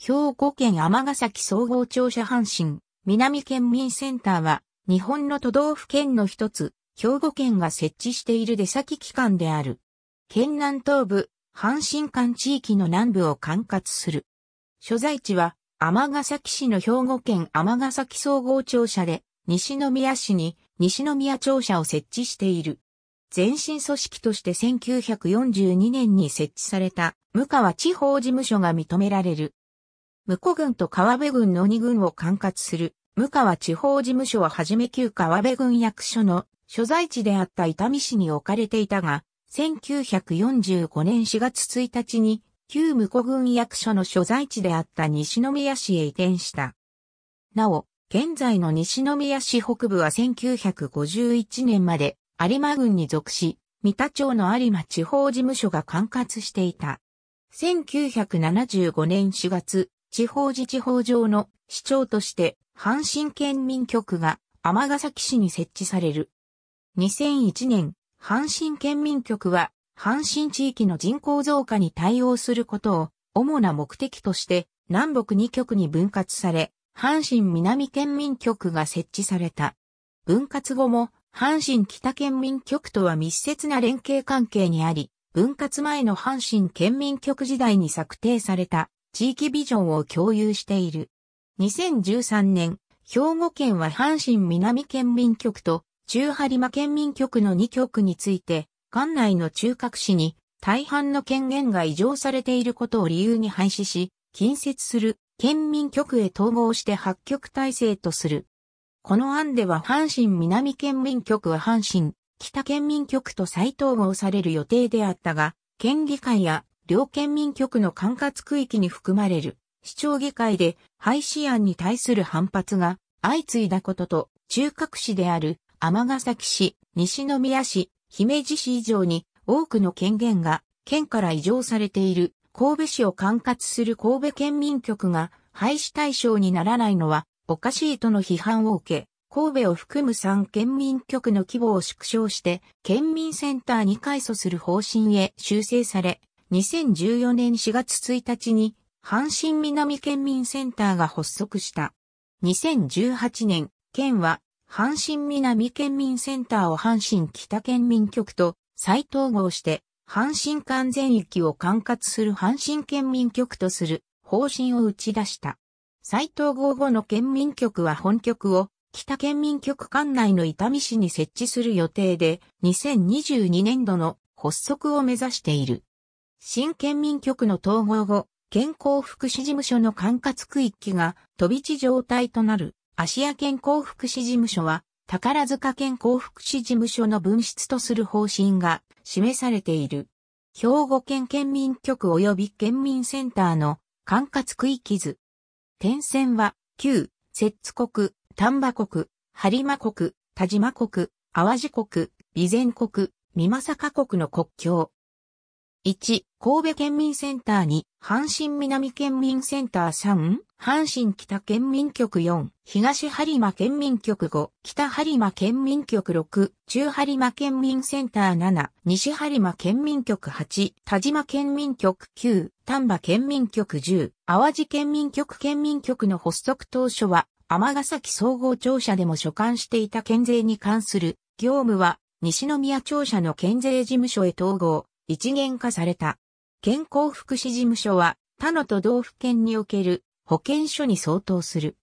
兵庫県尼崎総合庁舎阪神、南県民センターは、日本の都道府県の一つ、兵庫県が設置している出先機関である。県南東部、阪神間地域の南部を管轄する。所在地は、尼崎市の兵庫県尼崎総合庁舎で、西宮市に西宮庁舎を設置している。前身組織として1942年に設置された、向川地方事務所が認められる。向こ郡と川辺郡の2郡を管轄する、向川地方事務所ははじめ旧川辺郡役所の所在地であった伊丹市に置かれていたが、1945年4月1日に旧向こ郡役所の所在地であった西宮市へ移転した。なお、現在の西宮市北部は1951年まで有馬郡に属し、三田町の有馬地方事務所が管轄していた。1975年4月、地方自治法上の市長として阪神県民局が尼崎市に設置される。2001年、阪神県民局は阪神地域の人口増加に対応することを主な目的として南北2局に分割され、阪神南県民局が設置された。分割後も阪神北県民局とは密接な連携関係にあり、分割前の阪神県民局時代に策定された地域ビジョンを共有している。2013年、兵庫県は阪神南県民局と中張間県民局の2局について、管内の中核市に大半の権限が異譲されていることを理由に廃止し、近接する県民局へ統合して発局体制とする。この案では阪神南県民局は阪神北県民局と再統合される予定であったが、県議会や両県民局の管轄区域に含まれる市長議会で廃止案に対する反発が相次いだことと、中核市である尼崎市、西宮市、姫路市以上に多くの権限が県から移譲されている神戸市を管轄する神戸県民局が廃止対象にならないのはおかしいとの批判を受け、神戸を含む3県民局の規模を縮小して、県民センターに改組する方針へ修正され、2014年4月1日に阪神南県民センターが発足した。2018年、県は阪神南県民センターを阪神北県民局と再統合して、阪神間全域を管轄する阪神県民局とする方針を打ち出した。再統合後の県民局は本局を北県民局管内の伊丹市に設置する予定で、2022年度の発足を目指している。新県民局の統合後、健康福祉事務所の管轄区域が飛び地状態となる芦屋健康福祉事務所は宝塚健康福祉事務所の分室とする方針が示されている。兵庫県県民局及び県民センターの管轄区域図。点線は旧、摂津国、丹波国、播磨国、田島国、淡路国、備前国、美作国の国境。1、神戸県民センター2、阪神南県民センター3、阪神北県民局4、東播磨県民局5、北播磨県民局6、中播磨県民センター7、西播磨県民局8、田島県民局9、丹波県民局10、淡路県民局県民局の発足当初は、尼崎総合庁舎でも所管していた県税に関する業務は、西宮庁舎の県税事務所へ統合、一元化された。健康福祉事務所は他の都道府県における保健所に相当する。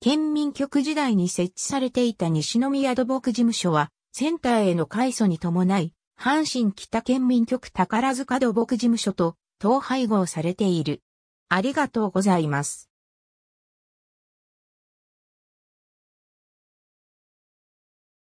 県民局時代に設置されていた西宮土木事務所は、センターへの改祖に伴い、阪神北県民局宝塚土木事務所と統廃合されている。ありがとうございます。